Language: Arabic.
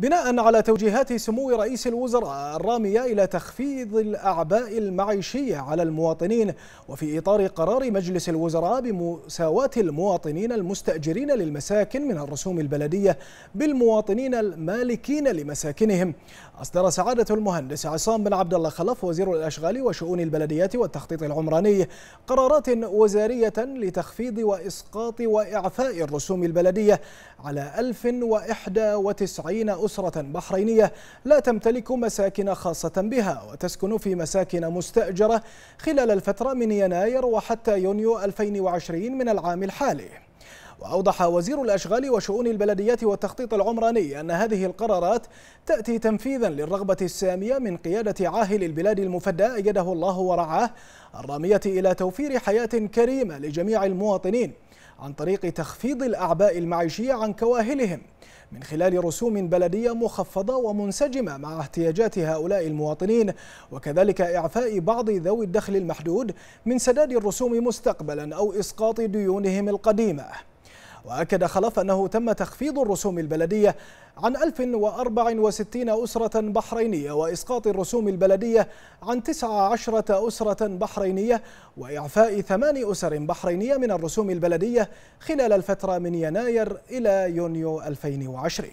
بناء على توجيهات سمو رئيس الوزراء الرامية إلى تخفيض الأعباء المعيشية على المواطنين وفي إطار قرار مجلس الوزراء بمساواة المواطنين المستأجرين للمساكن من الرسوم البلدية بالمواطنين المالكين لمساكنهم أصدر سعادة المهندس عصام بن عبد الله خلف وزير الأشغال وشؤون البلديات والتخطيط العمراني قرارات وزارية لتخفيض وإسقاط وإعفاء الرسوم البلدية على 1091 أسرة أسرة بحرينية لا تمتلك مساكن خاصة بها وتسكن في مساكن مستأجرة خلال الفترة من يناير وحتى يونيو 2020 من العام الحالي وأوضح وزير الأشغال وشؤون البلديات والتخطيط العمراني أن هذه القرارات تأتي تنفيذا للرغبة السامية من قيادة عاهل البلاد المفدى أيده الله ورعاه الرامية إلى توفير حياة كريمة لجميع المواطنين عن طريق تخفيض الأعباء المعيشية عن كواهلهم من خلال رسوم بلدية مخفضة ومنسجمة مع احتياجات هؤلاء المواطنين وكذلك إعفاء بعض ذوي الدخل المحدود من سداد الرسوم مستقبلا أو إسقاط ديونهم القديمة وأكد خلف أنه تم تخفيض الرسوم البلدية عن 1064 أسرة بحرينية وإسقاط الرسوم البلدية عن 19 أسرة بحرينية وإعفاء ثمان أسر بحرينية من الرسوم البلدية خلال الفترة من يناير إلى يونيو 2020